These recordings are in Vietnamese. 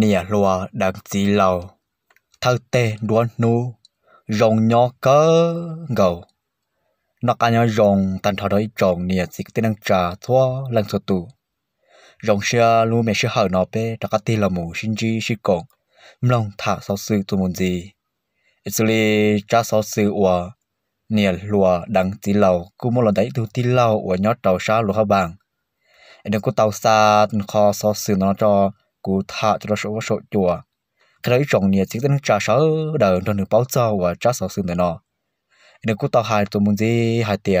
nia lùa đang chỉ lâu thâu tê đuôn nu rồng nhỏ cỡ gầu nó cả nhỏ rồng tàn thọ đấy rồng nia chỉ cái năng trà thua lần số tù rồng xưa luôn mẹ xưa hở nó bé đã có tiền là mù sinh chi sinh cổng mông thả sau sư tụ muốn gì Italy cha sau sư của nia lùa đang chỉ lầu cũng muốn là đấy tụ chỉ lầu của nhỏ tàu xa lùa bảng đừng có tàu xa kho sau sư nó cho กูท่าจะสวสจัวขณะที่จงเนี่ยจิตนั้นจะเสาเดินจนถึงเป้าเจ้าว่าจะสอซึ่งแต่นอเนี่ยกูต่อหายตัวมึงจีหายเตีย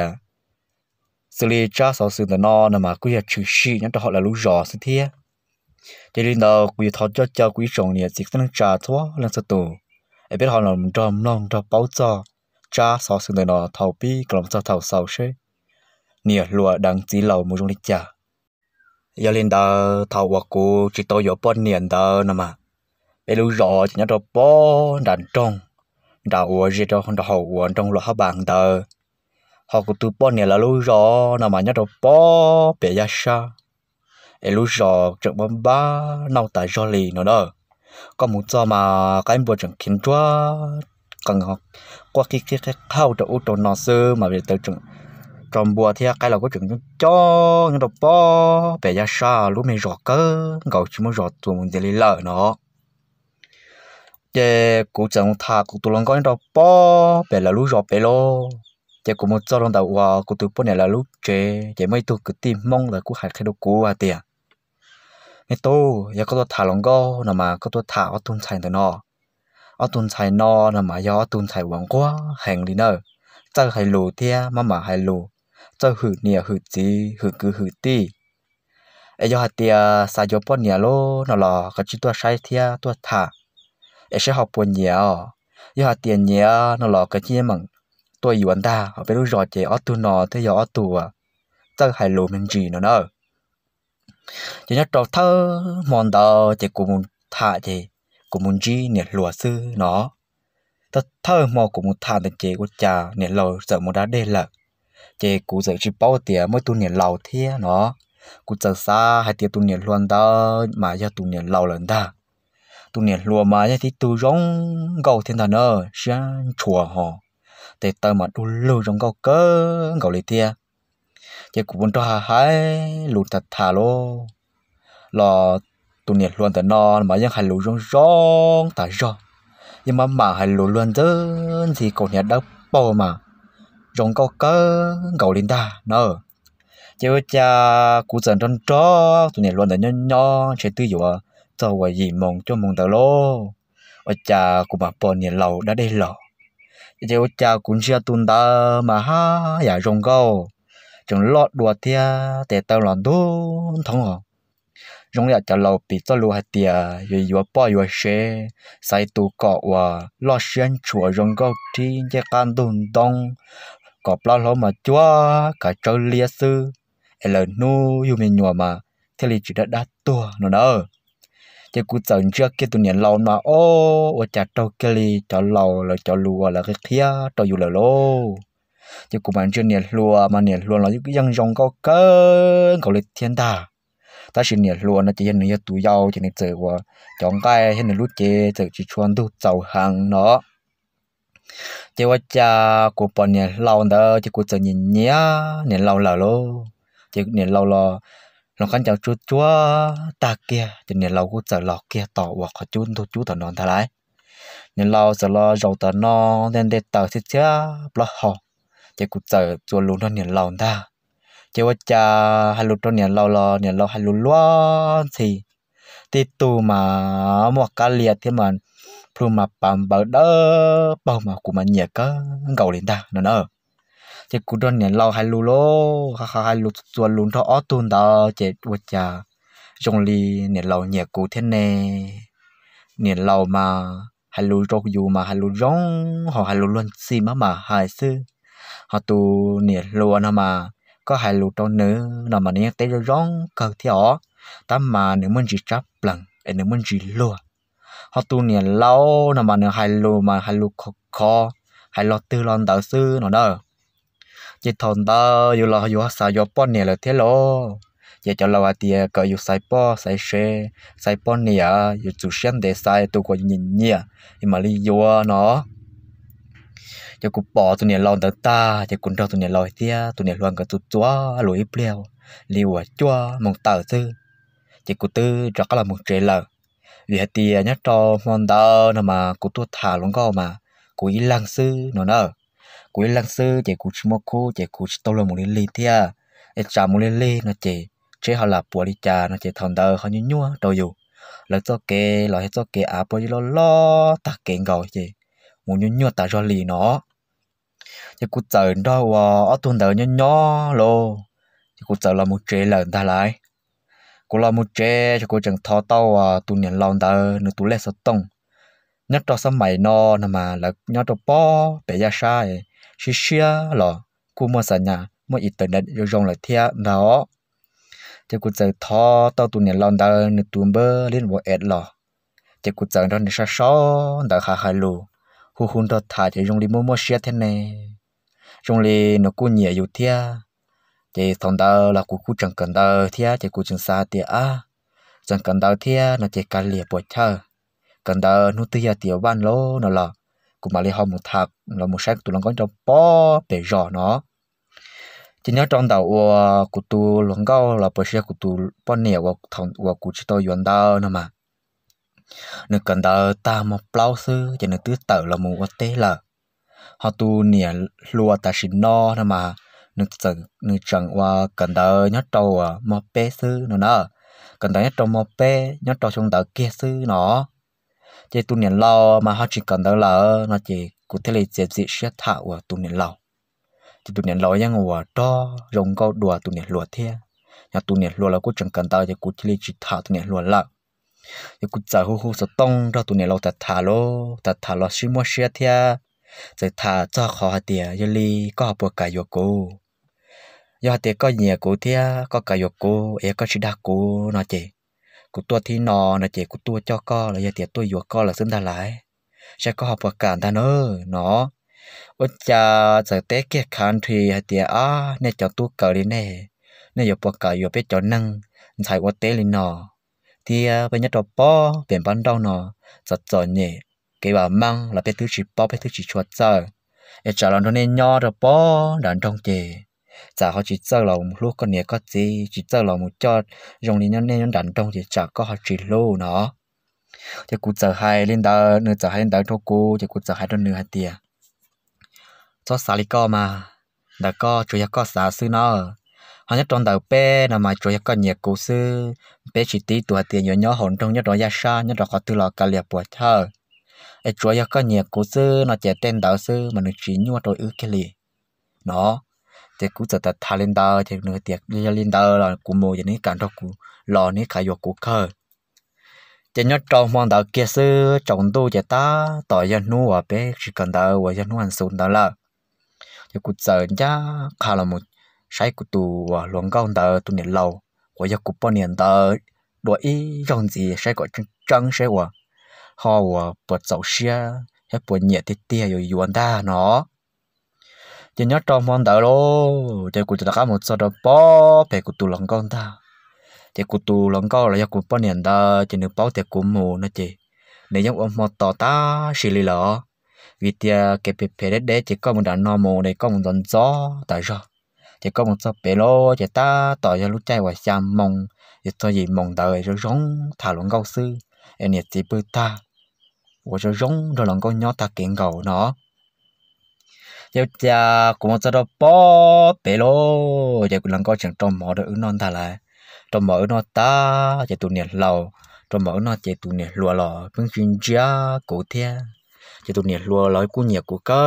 สิริจ้าสอซึ่งแต่นอนะมากูอยากชื่อชีนั่นจะหอละรู้จอสิเทียจะลินดอกูทอดเจ้ากูจงเนี่ยจิตนั้นจะทั่วลังสตูไอ้เป็นหอนหลอนจอมน้องจอเป้าเจ้าจ้าสอซึ่งแต่นอเท่าปีกลมเจ้าเท่าเสาเช่เนี่ยลัวดังจีเหล่ามูจงลิจ่า giờ lên đó thầu hoặc cô chỉ tôi giờ bốn niên đó nè mà bây giờ rõ chỉ nhớ đó bốn đàn trống, đào uo gì đó không đó hậu uo trong lo hấp bằng đó họ cũng từ bốn niên là lúc rõ nè mà nhớ đó bốn bé ra sao ấy lúc rõ trường bấm ba nấu tại do lì nữa đó có một do mà cái bộ trưởng kiến chúa cần học qua cái cái cái khâu cho ô tô nó xưa mà về tới trường trong bùa thì cái là có chuyện cho nhưng đọc bó bé ra xa lúc mình rõ cơ ngầu chỉ muốn rõ tụi mình để lấy lợ nó chế cụ chồng thà cụ tụi lòng coi đọc bó bé là lúc rõ bé lô chế cụ muốn cho lòng đầu hòa cụ tụi bó này là lúc chơi, chế mấy tụi cứ tìm mong là cụ hạt cái đồ cụ à tiền nên tôi giờ có tôi thả lòng go nà mà có tôi thả ở tuần xài nó ở tuần xài nó nà mà giờ do tuần xài quảng quá hàng đi nữa chơi hay lù tia mà mà hay lù sơ hử nìa hử gì hử cứ hử ti ấy do hạt tia sa gió bón nìa lô nó lo có chỉ tua sai thia tua thả ấy sẽ học buồn nhẹ do hạt tiền nhẹ nó lò có chỉ mặn tua yuan ta ở biết lúc rồi chỉ ở tu nọ thế giờ ở tu à tao hay lùi mình gì nữa đâu chỉ nhớ trâu thơ mòn đầu chỉ của mình thả chỉ của mình gì nè lùa sư nó tao thơ mò của mình thả thì chỉ của cha nè lầu sợ mình đã đê lợt chị cụ giờ chỉ bao tiền mới tu niệm lâu thế nó cụ giờ xa hay tiền tu niệm luôn đó mà giờ tu niệm lâu lần đó tu niệm luôn mà giờ thì tu rong gầu thiên thần ơ sáng chùa họ để tao mà tu lưu rong gầu cơ gầu lấy thế, chị cụ muốn cho hai lụt thật thà lô lò tu niệm luôn tận nó mà giờ hay lụt rong rong tại rong nhưng mà mà hay lụt luôn chứ gì cậu nhà đâu bao mà rong có cơ gầu lên ta nó chứ cha cụ dần trong chó tụi này luôn là nho nho sẽ tư dụ à, cho vợ gì mong cho mong tao lô và cha cụ bà bò này lâu đã đây lầu chứ cha cũng chưa tuân ta mà ha giả rong câu chẳng lót đùa thia để tao làm đốn thằng họ, rong lại trả lầu bị tao lùa hạt tiệt, rồi vừa bỏ vừa xe sai tu cọ và lo xuyên chùa rong câu thiên che can đồn đông ก็ปลาล้อมาจ้ากับเจ้าเลียซืเอลนูอยู่มีหนัวมาเทลิจุดดาตัวนนเออจะกูจะเชื่อเกี่ยตุเนียนเรามาโอ้ว่าจะเจ้าเกลีจะเราแล้วจะรัวแล้วก็เคียต่ออยู่แล้วโลจะกูมันเชื่อเนียนรัวมาเนียนรัวเรายังยองก็เกินเขาเลยเทียนตาถ้าชิเนียนรัวนะจะเห็นเนี้ตัวยาวจะนี่เจอว่าจองใกล้เห็นเนื้อรูดเจเจอจีชวนดูเจ้าหังเนาะ cha nhà chỉ ว่าจะกูปอนเนี่ยเราเด้อจะกูจะ nhìn nhé เนี่ยเรา là lô chỉ เนี่ยเรา là lòng khăn chào chút chúa ta kia chỉ เนี่ยเรากูจะ lọ kia tỏ hoặc họ chú thu chú tỏ nón thà lại nên lâu giờ lo giàu tờ non nên để tờ thiết chứ lo họ chỉ cụ giờ chùa lùn nó niệm lâu ta cha hai lùn nó niệm lâu lo niệm lâu hai lùn luôn thì thì tù mà một cái liệt thì mình phụ mà bám bảo đỡ bao mà cũng mà nhẹ cơ gầu lên ta nó nó, chỉ cú đơn nhẹ lâu hai lú lô ha ha hai lú chuột lún thọ ót tuôn đó chỉ vợ chả, trong li nhẹ lâu nhẹ cú thế nè nhẹ lâu mà hai lú rô dù mà hai lú rong họ hai lú luôn xì má mà hai sư họ tu nhẹ lâu nó mà có hai lú trong nữ nó mà nhẹ tới rong cơ thì ó, ta mà nếu muốn chỉ chấp lần nếu muốn chỉ lùa họ tu niệm lâu nó mà nó hay lù mà hay lù khó khó hay lo tư lo đỡ sư nó đó chỉ thon ta dù là dù sao dù bỏ niên là thế lo giờ cho lâu thì có dù sai bỏ sai xe sai bỏ niên à, dù chủ xem để sai tôi có nhìn nhỉ à, nhưng mà lý do nó giờ cũng bỏ tụi niên lo đỡ ta lo thế tụi niên loan cái tụi chúa lùi pleo à là một trẻ vì hạt tiền nhất cho mòn đó nó mà cụ tôi thả luôn có mà cụ ý lăng sư nó nè cụ ý lăng sư chỉ cụ chỉ mua cụ chỉ cụ chỉ tôi là một liên liên thế à ít trả một liên liên nó chỉ chế họ là bùa đi trà nó chỉ thằng đó họ như nhua đâu dù là cho kê là cho kê à bùa đi lo lo ta kén ngầu chỉ một như nhua ta cho lì nó chỉ cụ chờ đó và ở tuần đầu nhó nhó lo chỉ cụ chờ là một chế lần ta lại cô lo mua chè cho cô chẳng thò tao à tu niệm lòng đờ nửa tu lệ sợ tông nhất cho sớm mày no nè mà là nhớ cho po bé ra sai à, xí xia lọ cô mua sàn nhà mua ít tiền đất rồi dùng lại thia đó thì cô chờ thò tao tu niệm lòng đờ nửa tu bơ lên vô ẹt lọ thì cô chờ đó nửa sa só đờ hà hà lù hu hun đó thả thì dùng đi mua mua xia thế này dùng đi nó cô nhẹ dù thia thì thằng đó là cô cụ chẳng cần đó thia thì cô chẳng xa thì à chẳng cần đó thia nó chỉ cần liệp bồi thơ cần đó nút tia tiểu ban lô nó là cụ mà lấy hòm một thạp là một sách tụi nó có trong bỏ bể rõ nó chỉ nhớ trong đầu của cụ tu luận câu là bởi xe cụ tu bỏ nhiêu và thằng và cụ chỉ tôi yên đó nữa mà nó cần đó ta một plau sư cho nó tứ tử là một tế là họ tu nè lùa ta xin no nữa mà นึกจังนึกจังว่ากันดายัดตัวมอเป้ซื้อนูะนะกันดายัดตัวมอเป้ยัดตัวชงดาเกซื้อเนาะเจตุเนี่ยเรามาหาจิกันดเลยเนาะเจกูเทเลเจ็บสิเสียท่าว่าตุเนี่ยเราเจตุเนี่ยเรายังว่าตยองก็ดัวตุเนี่ยหลัวเทียยัดตุเนี่ยหลัวเรากูจังกันด่เจกูเทเลจิตท่าตุเนี่ยหลัวละเจกูจะาหูหูสตองเราตุเนี่ยเราแต่ท่าโลแต่ท่าเราชิม่วเสียเทียจะท่าเจ้าขอเตียยลีก็ปวดกายโยกู do thì có nhiều cụ thì có cả dục cụ em có chỉ đa cụ nó chế, cụ tua thì nó nó chế, cụ tua cho co là giờ thì tôi dục co là xứng ta lại sẽ có học vật cản ta nữa nó ôi cha giờ té cái khăn thì thì à nè cho tu cờ đi nè nè dục vật cờ dục biết cho năng thay qua té lên nó thì bây giờ đó bỏ biển ban đầu nó giật giật nhẹ cái bà măng là biết thứ chỉ bỏ biết thứ chỉ chuột giờ em trả lời nó nên nho rồi bỏ đàn trong chế giờ họ chỉ cho lòng một lúc con nhẹ có gì chỉ cho lòng một cho dùng đi nhân nên đàn đông thì chả có họ chỉ lô nó thì cụ giờ hai lên đó nửa giờ hai lên đó thôi cô thì cụ giờ hai đó nửa hai tiền cho xả lý co mà đã có chủ yếu có xả sư nó họ nhất trong đầu bé là mà chủ yếu có nhẹ cụ sư bé chỉ tí tuổi tiền nhỏ nhỏ hồn trong nhất đó ya xa nhất đó có tư lọ cà liệp buổi thơ ai chủ yếu có nhẹ cụ sư nó trẻ tên đạo sư mà nó chỉ nhua rồi ư cái lì nó แต่กูจะตัดทาเลนดาเทคเนื้อเตียกเลนดาล่ะกูโมอย่างนี้การทกูรอนี้ขายกูเคอจะยอดจองมองดาวเกียซื้อจองดูจะตาต่อยันนัวเป๊ะชิกันดาวว่ายันนวนสูนดาวละจะกูเจอจ้าคาลมุดใช้กูตัวหลวงก้องดาวตัวเนี่ยเราว่าจะกูป้อนเนี่ยดาวด้วยอีจังจีใช้ก็จังใช้ว่าฮอว่าปวดเจ้าเชี่ยให้ปวดเหยียดเตี้ยอยู่ยวนได้เนาะ chỉ nhớ trong món đỡ lô để cụ tụi một số đó bỏ để cụ tụi lòng con ta để cụ tụi lòng con là do cụ bỏ niệm ta chỉ được bảo để cụ mù nó chỉ nếu giống ông một tỏ ta xử lý lọ vì tia cái bề bề đấy để chỉ có một đàn nó mù để có một đàn gió tại sao chỉ có một số bề lo chỉ ta tỏ ra lúc chạy và xem mong thì tôi gì mong đợi rồi rong thả lòng câu sư em nhiệt chỉ bự ta và rồi rong rồi lòng câu nhỏ ta kiện cầu nó giờ cha cũng một số bỏ bể lô giờ cũng lần có chuyện trong mỏ được non thà lại trong mỏ non ta giờ tụi nhiệt lâu trong mỏ non giờ tụi nhiệt lùa lò phương chuyên gia cổ thiên giờ tụi nhiệt lùa lò của nhiệt của cơ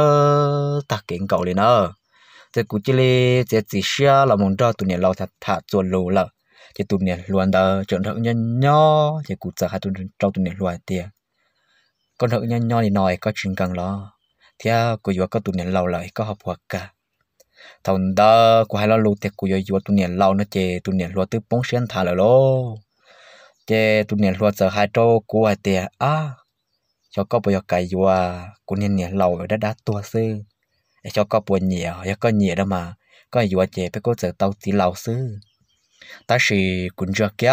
ta kiện cậu lên đó giờ cũng chỉ lấy giờ chỉ xia là muốn cho tụi nhiệt lâu thật thả chuồn lù lợ giờ tụi nhiệt luôn đó chuyện thợ nhân nho giờ cũng sợ hai tụi trong tụi nhiệt lùa tiền con thợ nhân nho thì nói có chuyện cần lo thì cô yêu có tụi nhân lâu lại có học hoặc cả thằng đó cô hay lo lụt thì cô yêu yêu tụi nhân lâu nó chê tụi nhân lo từ bóng xuyên thả lại lo, chê tụi nhân lo giờ hai trâu cô hai tiệt à cho có bây giờ cái yêu cô nhân nhân lâu đã đã tua sư e cho có buồn nhiều cho có nhiều đó mà có yêu chê phải có giờ tao tí lâu sư ta chỉ cũng cho kia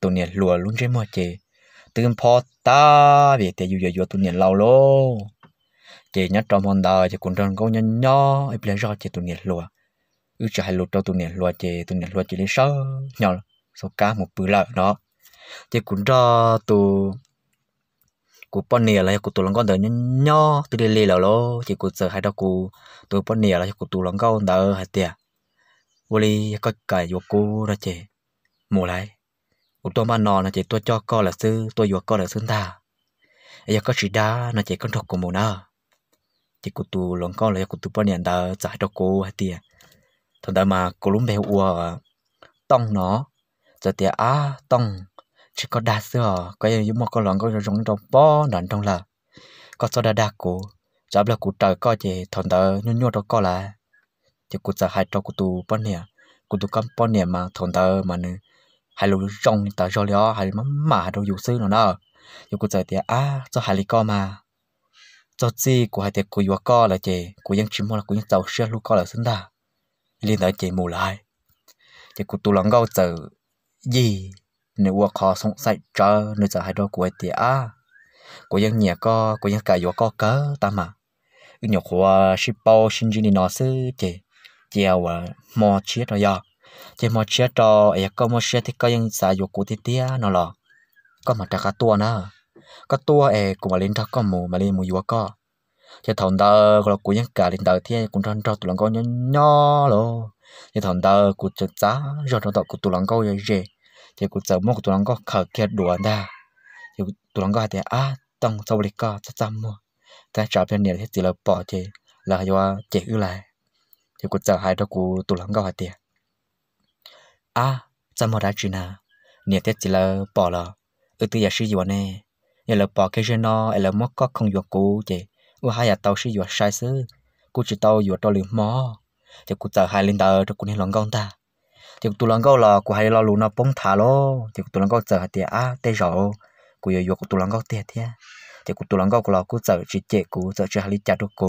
tụi nhân lùa luôn chứ mà chê từ pho ta về thì yêu yêu tụi nhân lâu luôn chỉ nhớ trong mòn đời chỉ cũng trong câu nhớ nhớ ấy bây giờ chỉ tụi nhiệt lùa ư chả hay lùa cho tụi nhiệt lùa chỉ tụi nhiệt lùa chỉ lấy sơ nhỏ số cá một bự lại đó chỉ cũng cho tụ cụ bọn nè là cụ tụ lòng con đời nhớ nhớ tụi đi lì lò lô chỉ cụ giờ hai đó cụ tụi bọn nè là cụ tụ lòng con đời hay tiệt vô lý có cái vô cụ đó chỉ mù lại cụ tôi mà nọ là chỉ tôi cho co là sư tôi vô co là sư ta ấy có chỉ đá là chỉ con thuộc của mù nào chỉ cụ tu lòng con lấy cụ tu bao nhiêu đã giải cho cô hay tiền thằng đó mà cô lúc bé ua à. tông nó giờ tiền à tông chỉ có đa sữa à. cái giống mà con lòng có rong trong bó nản trong là có sao đa đa cô giờ là cụ trời có gì thằng đó nhún nhún cho con là chỉ cụ giờ hai cho cụ tu bao nhiêu cụ tu con bao nhiêu mà thằng đó mà nữa hai lũ rong ta rồi đó hai mắm mà đâu dụ sư nó đó dụ cụ giờ tiền à cho hai lý con mà cho chi của hai tiệc của yoga co là chị của dân chim là của dân tàu xe lúc co là sinh ra liên tới chị mù lại chị của tụ lòng gâu từ gì nếu vua khó sống sạch cho nếu giờ hai đôi của tiệc à của dân nhà co của dân cả vua co cớ ta mà nhiều khóa ship bao sinh viên nó sư chị chị à mò chết rồi giờ chị mò chết rồi ai à, có mò chết thì có dân xã vua của tiệc nó là có mà trả cả tua nữa ก็ตัวเอกูมาเล่นทักก็มูมาเล่นมูยัวก็จะถอนเดอร์เรากูยังกาเล่นเดอร์ที่กูรันเราตุลังก็ย่อย่อโลจะถอนเดอร์กูจะจ้าจอดเรากูตุลังก็เยอะเยะจะกูเจอมกตุลังก็เข่าเกียดด่วนได้จะตุลังก็อาจจะอ่ะต้องสวัสดิก็จะจำมัวแต่จับเป็นเนี่ยที่ตีเราปอเจ là hay là chế ư lại thì cô chẳng hay đâu cô tụ lắng gạo hạt tiền à chẳng một đã chuyện à nhiệt tiết chỉ là bỏ lỡ ư tư giả sư gì vậy nè giờ là bỏ cái gen nó là mất có không vừa cũ chị u hai à tàu sẽ vừa sai xứ cô chỉ tàu vừa tàu liền mò thì cô tờ hai lên tờ cho cô nên con ta thì tụi lòng con là cô hai lo lù nó bông thả lo thì tụi lòng con chờ thì à tê rồi cô vừa cô tụi lòng con tiệt thế thì cô tụi lòng con là cô chờ chỉ chế cô chờ chỉ hai lít chả được cô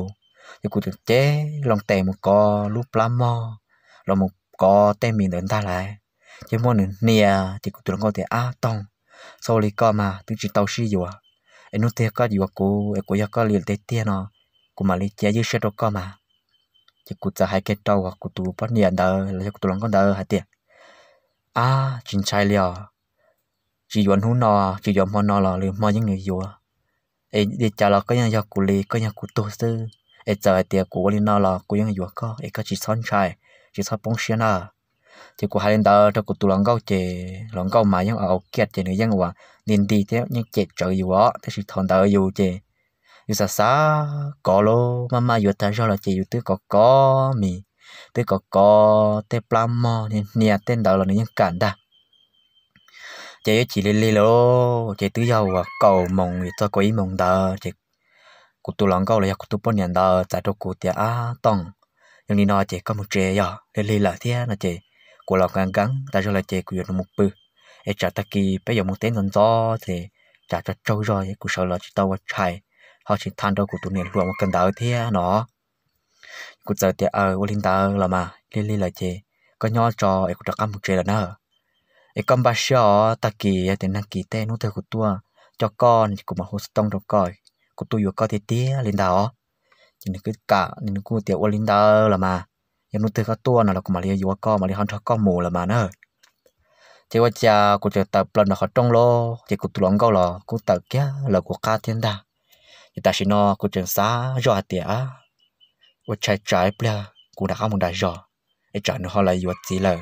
thì cô tự chế lòng tè một co lúc lắm lòng một co tè mình đến ta lại chỉ muốn nè thì cô tụi con thì à tông sau lì có mà tự chỉ tàu xí dùa em nói thế có dùa cô em cô giờ có liền tới tiền nó cô mà lì chơi dưới sẽ đâu có mà chỉ cô giờ hai cái tàu hoặc cô tu bắt nhẹ đỡ là cô tụ lắng con đỡ hai tiền à chính trai liò chỉ dọn hú nò chỉ dọn mò nò là liền mò những người dùa em đi chào lò có nhà dọc cô lì có nhà cô tổ sư em chờ hai tiền cô lì nò lò cô những người dùa có em có chỉ son trai chỉ son bóng xe nào chỉ của hai lần ta cho cụ tụ lòng câu chè lòng câu mà những ở kiệt chè người dân hòa nên đi thế những chè trợ dù đó thế sự thon tờ dù chè dù sa sa có lô mama dù ta cho là chè dù tư có có mì tư có có tê plamo nên nia tên đó là những cản ta chè chỉ lê lê lô chè tư giàu và cầu mong người ta có ý mong đó, chè cụ tụ lòng câu là cụ tụ bốn nhân ta tại cho cụ tiệt á tông nhưng đi nói chè có một chè giờ lê lê là thế là chè của lọ ngang gắn ta rồi là chế của nó mục bự e trả ta kỳ bây giờ một tên còn gió thì trả cho trâu rồi của sợ là chỉ tao chạy họ chỉ than đâu của tụi này luôn một cần đỡ thế nó của giờ thì ở ờ, của linh tao là mà liên liên là chế có nhỏ trò e của đặc cam một chế là nó e con ba sợ ta kỳ thì năng kỳ tên nó theo của tua cho con của mà host tông rồi coi của tôi vừa coi thì tía linh tao chỉ nên cứ cả nên cứ tiểu linh tao là mà ยังนุ่งก็ตัวน่ะเราก็มาเรียอยู่ว่าก็มาเรียหันทก็หมูละมาเนอะเจ้าจ้ากูจะตัดปลนเขาตรงโลเจ้ากูตุลงก็หรอกูตัดแก่เรากูกาเทียนดาอยู่แต่ชินอกูจะสาจอดเตียว่าใช้ใจเปล่ากูได้ข้ามึงได้จอไอ้จอนเขาเลยอยู่จีเลย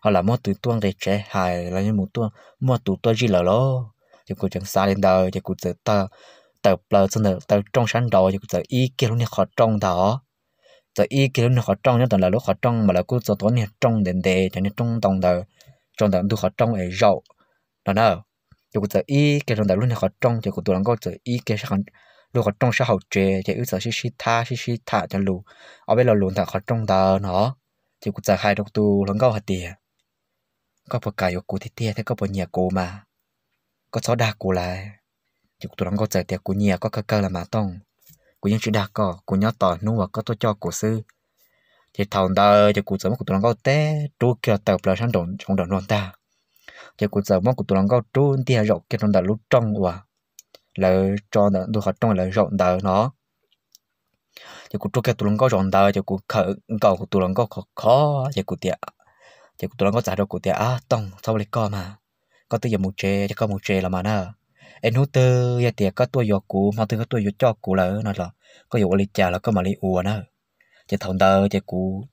เขาเลยมั่วตัวตัวเด็กเจ๊หายแล้วยังมั่วตัวมั่วตัวตัวจีเลยโลเจ้ากูจะสาเล่นเดอเจ้ากูจะตัดตัดปลนเสนอตัดตรงชั้นดอเจ้ากูจะอีเกลุเนี่ยขอตรงดอ giờ ý kiểu nó khó trong nhá tận là lúc khó trong mà là cứ cho tối nay trong đến đề cho nên trong đồng đầu trong đồng tôi khó trong ấy rậu đó nào cho cụ giờ ý cái trong đầu lúc này khó trong cho cụ tôi đang có giờ ý cái sao lúc khó trong sao học chế cho ý giờ xí xí tha xí xí tha cho lù ở bên là lùn thằng khó trong tờ nó cho cụ giờ hai đầu tu lắng cao hạt tiền có bộ cài của cụ thì tia thế có bộ nhà cụ mà có số đa cụ lại cho cụ tôi đang có giờ tiệc cụ nhà có cái cơ là mà tông của những chữ đa cỏ của nhau tỏ nu và có tôi cho cổ sư thì thầu đờ cho cụ giờ mắc của tôi lắng gâu té tu kia tờ bờ sang đồn trong đồn non ta cho cụ giờ mắc của tôi lắng gâu tu thì rộng kia trong đợt lúc trong và là cho đợt tôi học trong là rộng đờ nó cho cụ trước kia tôi lắng gâu rộng đờ cho cụ khở cầu của tôi lắng gâu khó khó cho cú tiệt cho cú tôi lắng gâu giả đồ cú tiệt à tông sau này co mà có tư giờ một chế cho có một chế là mà nè em nút tư tiệt có tôi giọt cũ mà tôi có tôi giọt cho cũ là nó là có giọt lấy chả là có mà lấy uo nữa chỉ thằng đó chỉ cũ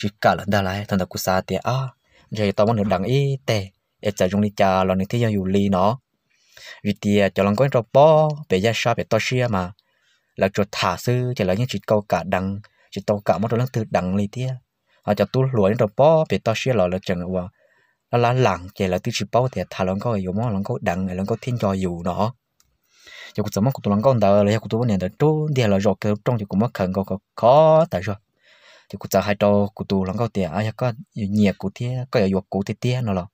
chỉ cả lần đó lại thằng đó cũ xa tiệt à giờ tao muốn được đặng ý tệ em sẽ dùng lấy chả là những thứ yêu lý nó vì tiệt cho lòng quen rồi bỏ về gia sao về to xia mà là chuột thả sư chỉ là những chỉ câu cả đặng chỉ tao cả một lần từ đặng lý tiệt họ cho tôi lùi rồi bỏ về to xia là là chẳng qua là là lặng chỉ là tiêu chí bao thì thà lòng có yêu mong lòng có đặng lòng có thiên cho yêu nó giờ cũng sớm của tụi lòng có đỡ là giờ cũng tụi này đỡ trốn thì là rồi kêu trong thì cũng mất khẩn có có có tại sao thì cũng sợ hai đầu của tụi lòng có thì ai có nhiệt của thế có yêu của thế tiền nó là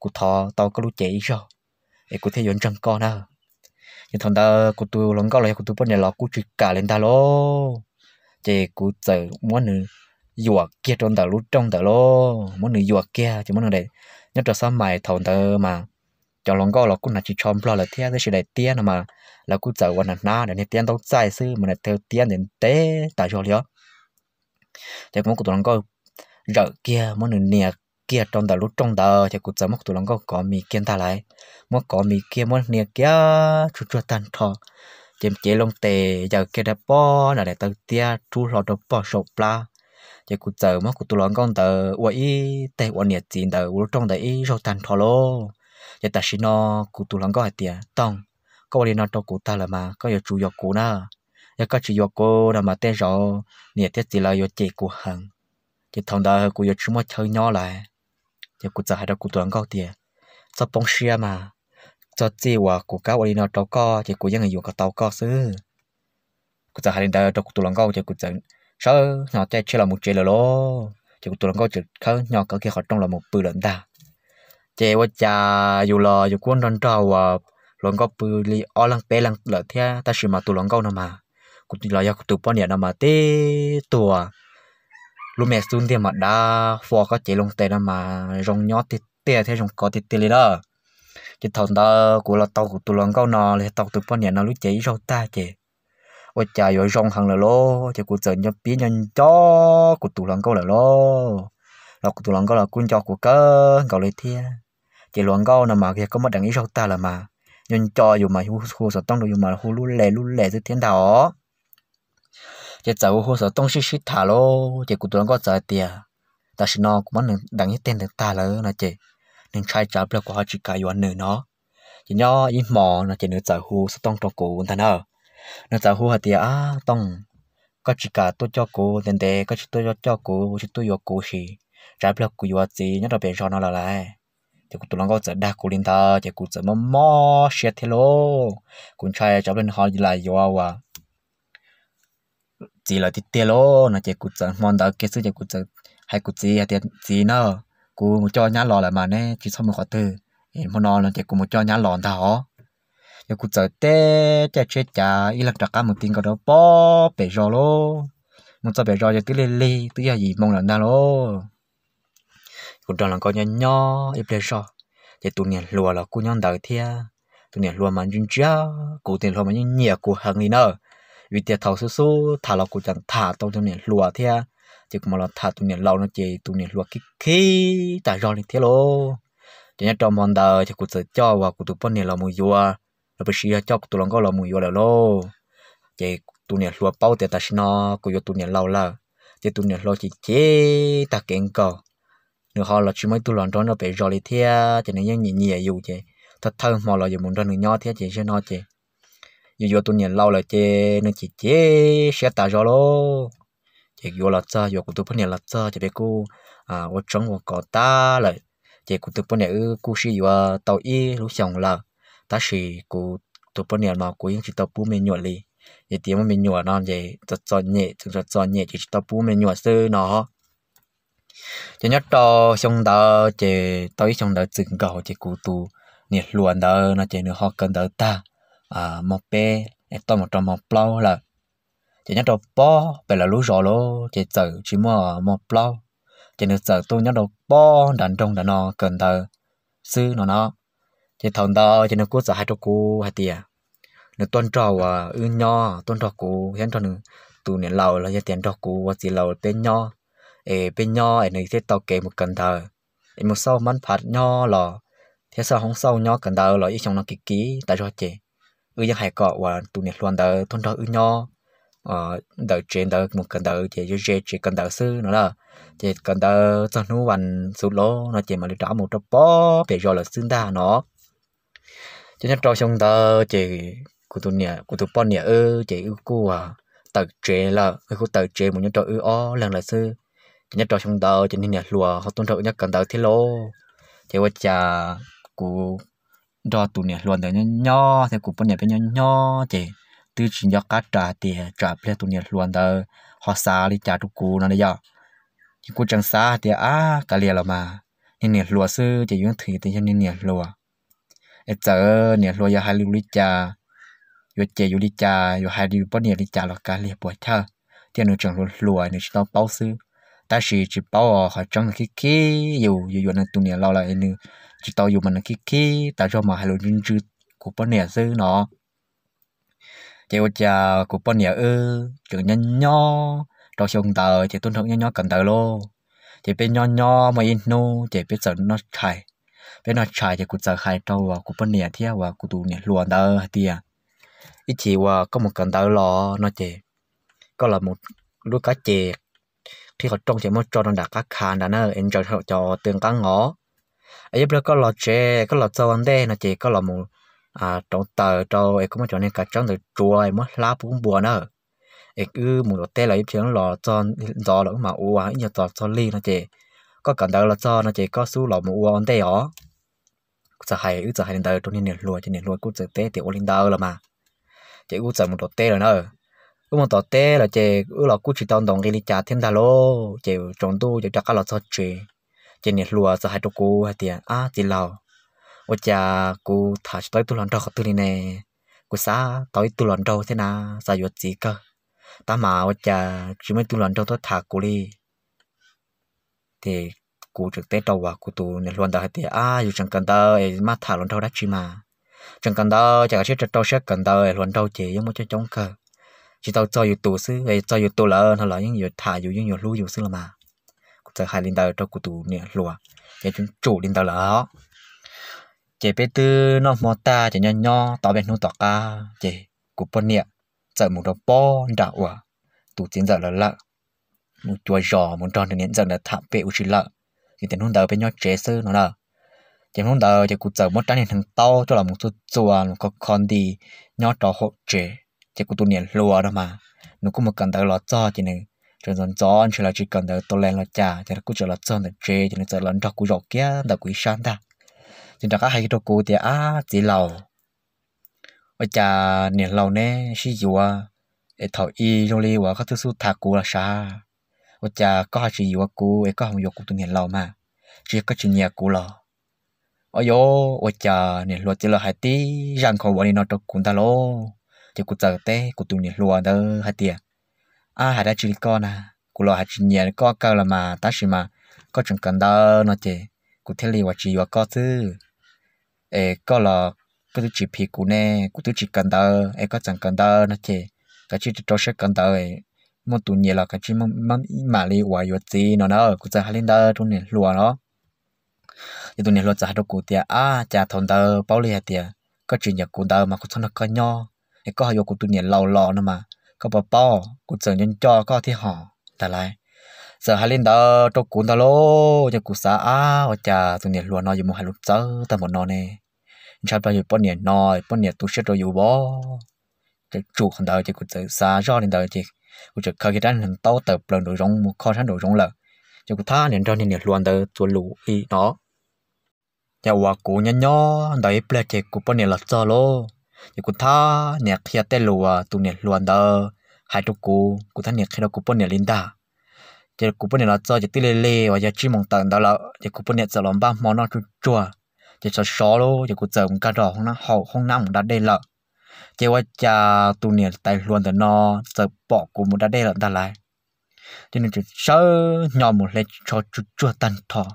cũng thò tàu có lúc chạy sao, để cũng thế yon chân con nào nhưng thằng ta của tụi lòng có là cũng tụi bọn này là cũng chỉ cả lên ta lo chỉ cũng sợ muốn nữa dùa kia trong tờ lúc trong tờ lo muốn người dùa kia chỉ muốn để nhất là sao mày thầu tờ mà cho lòng có là cũng là chỉ chọn lo là thế thì để tiên mà là cũng chờ quan là để tiên đâu sai sư mà là theo tiên đến tế tại cho liệu thì cũng có tụi lòng có rợ kia muốn người nè kia trong tờ lúc trong tờ thì cũng giờ mất tụi lòng có có mì kia ta lại muốn có mì kia muốn nè kia chút chút tan thọ chém chế lông tề giờ kia đã bỏ là để tờ tiền chú lo đâu bỏ sổ pla giờ cụ chờ mà cụ tụi lon con tờ ủa ý tệ ủa nhiệt gì tờ ủa trong tờ ý rau tan thò lô giờ ta xin nó cụ tụi lon con hạt tiền tông có đi nó cho cụ ta là mà có giờ chủ yếu cụ nè giờ có chủ yếu cô là mà tê rõ nhiệt tiết gì là yếu chỉ cụ hằng giờ thằng đó cụ yếu chúng mà chơi nhỏ lại giờ cụ chờ hai đứa cụ tụi lon con tiền cho bông xia mà cho chị và cụ cá đi nó cho co giờ cụ dân người dùng cả tàu co xứ cụ chờ hai đứa đây cho cụ tụi lon con thì cụ chờ sợ nhỏ trẻ chơi là một chơi là lo chỉ có tụi nó có chữ khớ nhỏ có kia họ trong là một bự lớn ta chạy qua cha dù là dù quân đón trâu à luôn có bự li ở lăng bé lăng lợ thế, ta chỉ mà tụi nó câu nào mà cũng chỉ là do tụi bọn nhà nào mà tê tụa lúc mẹ xuống thì mà đã phò có chạy lông tê nào mà rong nhỏ tê tê thế rong có tê tê lên đó chỉ thằng ta của là tàu của tụi nó câu nào là tàu tụi bọn nhà nào lúc chạy rau ta chạy 我 cha yo rong hàng là lo thì cụ giờ nhập biến nhân cho cụ tụ lòng câu là lo là cụ tụ câu là quân cho cụ cơ cậu lấy thia chỉ lòng câu là mà kia có một đằng ý rau ta là mà nhân cho dù mà hu hu sở tông rồi mà hu lu lè lu lè dưới thiên đạo chỉ giờ hu sở tông xí xí thả lo chỉ cụ tụ lòng câu giờ tia ta xin nó cũng mất đằng ý tên được ta là là chỉ nên trai trả bạc của chỉ cả yuan nữa nó chỉ nhớ ý mò là chỉ nửa giờ hu sở tông trong cụ ta นจากหัวเตียอ้าต้องก็จิกาตัวเจ้ากูเดนเดก็ชิตัวเจ้ากูชิตัวยกูสิจะเปล่ากูอยู่จีนั่นเราเป็นชอนอะไรแต่กูตัวน้องก็จะด่ากูลินตาแต่กูจะมั่มอเสียเทโลกุณชายจะเป็นฮอลยีลายยัววะจีเราติดเตโลนะเจ้ากูจะมอนดาเกสเจ้ากูจะให้กูจีเตียจีเนอะกูมุจอญาหล่อเลยมาแน่จีชอบมือขอตือเห็นพอนอนแล้วเจ้ากูมุจอญาหล่อนตาอ๋อ giờ cụ giờ té chả chết chả ý là cả một tiếng có đó bó bể rò lô một giờ bể rò giờ tí lê lê tí giờ gì mong là na lô cụ đó là có nhon nhon ít bể rò giờ tụi nè lùa là cụ nhon đào thia tụi nè lùa mà nhung chia cụ tiền lùa mà nhung nhẹ cụ hàng lì nữa vì tia thầu số số thả là cụ chẳng thả tông tụi nè lùa thia thì mà là thả tụi nè lâu nó chơi tụi nè lùa kí kí tại rò lên thia lô chỉ nhớ trong mòn đời thì cụ sẽ cho và cụ tụi bọn nè là mùi vua bây giờ cho tụi nó có là mùi rồi lo chỉ tụi này lúa bao thì ta xin nó cứ cho tụi này lâu là chỉ tụi này lo chỉ chế ta kiện cò nữa họ là chỉ mấy tụi lần đó nó bị rồi thì chỉ nên những nhì nhì dù chứ thật thân mà là giờ muốn ra nữa nhỏ thì chỉ cho nó chứ dù cho tụi này lâu là chế nó chỉ chế sẽ ta rồi lo chỉ vô là cha vô cũng tụi bên này là cha chỉ biết cô à vô trống vô cỏ ta lại chỉ cũng tụi bên này cứ sĩ vô tàu y lúc xong là ta chỉ cú tụp bốn niệm nó cú những chỉ tao bú mình nhụa li vậy thì mà mình nhụa nó vậy cho cho nhẹ cho cho nhẹ chỉ tao bú mình nhụa sư nó cho nhất đó xong đó chỉ tới xong đó dừng cầu chỉ cú tu, nhiệt luồn đó nó chỉ nữa họ cần đó ta à một bé tôi một trong một plau là chỉ nhớ đầu bo về là lú rõ lô chỉ sợ chỉ mua một plau chỉ được sợ tôi nhớ đầu bo đàn trong đàn nó cần thờ sư nó nó chỉ thằng đó chỉ nó cốt giả hai trâu cú hai tiền nó tuân trò và ư nho tuân trò cú hiện cho nó tụ nền lầu là tiền trò cú và chỉ lầu bên nho ê bên nho ấy này thế tàu kề một cần thờ ấy một sau mắn phạt nho lò thế sau không sau nho cần thờ lò ít trong nó kí kí tại cho chị ư dân hải cọ và tụ nền luôn đờ tuân trò ư nho ờ đợi trên đợi một cần đợi chỉ dưới chơi chỉ cần đợi sư nó là chỉ cần đợi cho nó hoàn số lô nó chỉ mà được trả một trăm bó để rồi là xứng ta nó cho nên trong sông đó chỉ cụ tụ nhà cụ tụ bọn nhà ư ừ, chỉ ư cụ à tờ chế là ư cụ tờ chế một nhân trò ư ó lần là sư cho nên trong sông đó cho nên nhà lùa họ tôn trọng nhất cần tờ thiết lô chỉ qua cha cụ đo tụ nhà luôn tới nho thì cụ bọn nhà bên nhỏ nho chỉ tư chỉ nhớ cá trả tiền trả ple tụ nhà luôn tới họ xa đi trả tụ cụ nó đấy giờ chỉ cụ chẳng xa thì à cả liền là mà nên nhà lùa sư chỉ dùng thủy thì cho nên nhà lùa ai giờ nè lo ya hai lưu cha yo chế yo cha yo hai lưu bao nè lý cha lo cả liệp bồi thơ tiền nó chẳng lo lùa nó chỉ bao sư ta chỉ chỉ bao họ chẳng khí khí yo yo yo nó tụi nè lo lại nó chỉ tao yo mà nó khí khí cho mà hai lưu nhân chữ của bao nè sư nó chế yo cha của bao nè ư trưởng nho trong sông tờ chế tuân thượng nho cần tờ lô chế bên nho nho mà in nô chế bên sợ nó chạy bên nó chạy thì cụ giờ hai trâu và cụ bên nè thì và cụ tụ nè luồn đỡ thì à ít chỉ và có một cần đỡ lo nó chỉ có là một đứa cá chè khi họ trông thì mới cho nó các khán đã nè em cho ngó ấy giúp đỡ có lò chè có lò dầu ăn đen nó chỉ có là một à trong tờ trâu em cũng cho nên cả trắng từ chùa mất lá cũng nữa ấy cứ một đợt tê là em chẳng lò cho giò lỡ mà uống nhiều giò cho ly nó chỉ có cần đỡ là cho nó chỉ có số lò mà uống ăn đen đó จะให้อือจะให้เดินตรงนี้เนี่ยรวยจะเนี่ยรวยกูจะเตะเดี๋ยวลินเดอร์ละมาเจ๊กูจะมันตัวเตะเลยเนอะกูมันตัวเตะแล้วเจ๊อือเรากูชิตอนตรงกิริจ่าเทนทาโร่เจ๊จงตู้เจ๊จะก็เราชดเชยเจ๊เนี่ยรวยจะให้ตัวกูให้เตียอ้าจีเราว่าจะกูถ่ายตัวตุลันโดเขาตัวนี้เนี่ยกูซาตัวตุลันโดเท่านะสายวัดจีก็ตามาว่าจะชิมตุลันโดตัวถากูลีเด็ก trực tế tàu và cụ tù nên luôn đó thì à dù chẳng cần tao ấy mà thả luôn tàu đã chi mà chẳng cần chẳng có chết tàu sẽ cần tao ấy luôn tàu chỉ giống một chỗ chống cờ chỉ tàu cho dù tù xứ ấy cho dù tù lỡ nó là những nhiều thả dù những nhiều lưu dù xứ là mà cụ tụ hai linh tàu cho cụ tù nè lùa để chúng chủ linh tàu lỡ chỉ biết từ nó mò ta chỉ nho nho tỏ bên nó tỏ ca chỉ cụ bận nè giờ một đầu bo đạo à tù chiến giờ là lợ một chuối giò một tròn thì nén giờ là thảm bệ u chỉ lợ thì tiền hôn đầu bên nhau chế sư nó là tiền hôn đầu thì cụ chờ một trái nền thằng to cho là một số chùa nó có con đi nhau trò hộ chế thì cụ tu niệm lùa đó mà nó cũng một cần đời lo cho chỉ nên, rồi dần dần chỉ là chỉ cần đời tôi lên là trả thì cũng chờ là cho được chế cho nên chờ lần đó cũng rọc kia đời quý san ta chúng ta có hai cái đồ cụ thì á chỉ lầu ở cha niệm lầu nè xí dùa để thổi y rồi li và các thứ su thạc cụ là sao 我家 có e hai chị yêu cô ấy có không yêu cô tụi nhìn lâu mà chỉ có chị nhà cô lo ôi yo cha nè lo chỉ là hai tí rằng khỏi bọn nó cho cũng ta lo chỉ cô chờ tụi nhìn lo đó hai tí à hai đã chỉ con à cô lo hai nhà có câu là mà ta chỉ mà có chừng cần đó nó chỉ cô thấy li và chị và có chứ ê cứ chỉ phi cô nè cô chỉ cần đó ê có chẳng cần đó nó chỉ cái chỉ cho sẽ cần đó một tụ nhiệt là cái chim mắm mà li quả yo chi nó nó cũng sẽ hay lên đó tụ nhiệt lúa nó thì tụ nhiệt lúa sẽ đâu cụ tiệt à chả thon tơ bao li tiệt có chuyện nhật cụ tơ mà cũng thon có nho thì có hay yo cụ tụ nhiệt lâu lò nữa mà có bao bao cụ nhân cho có thì họ ta lại giờ hai lên đó trong cuốn đó lô cho cụ xã à ở chả tụ nhiệt lúa nó dùng hai lúa chớ ta một nó nè chả bao nhiêu bao nhiêu nồi bao nhiêu tụ sẽ rồi dù bó cái chủ không đợi thì cụ xã ra lên đợi thì กูจะเขาคิดได้หนึ่งโตเติบเลยโดยรงมุข้อชั้นโดยรงเลยจะกูท่าเนี่ยตอนนี้เนี่ยล้วนเตอร์ตัวลูอีเนาะจะว่ากูเนี่ยย่อได้เปล่าเจกูปนเนี่ยหลับจอโลจะกูท่าเนี่ยเคลียร์เตลัวตัวเนี่ยล้วนเตอร์หายตัวกูกูท่าเนี่ยเคลียร์กูปนเนี่ยลินดาจะกูปนเนี่ยหลับจอจะตีเล่ๆว่าจะชี้มองต่างดาวแล้วจะกูปนเนี่ยจะล้อมบ้ามองนอกจั่วจะจะช้อโลจะกูเจอมึงกระดอกห้องน้ำห้องน้ำมึงดัดได้ละ chế qua cha tu niệm tại luôn từ nó giờ bỏ của một đá đê là ta lại cho nên chúng sợ nhỏ một lệ cho chút chua tan thọ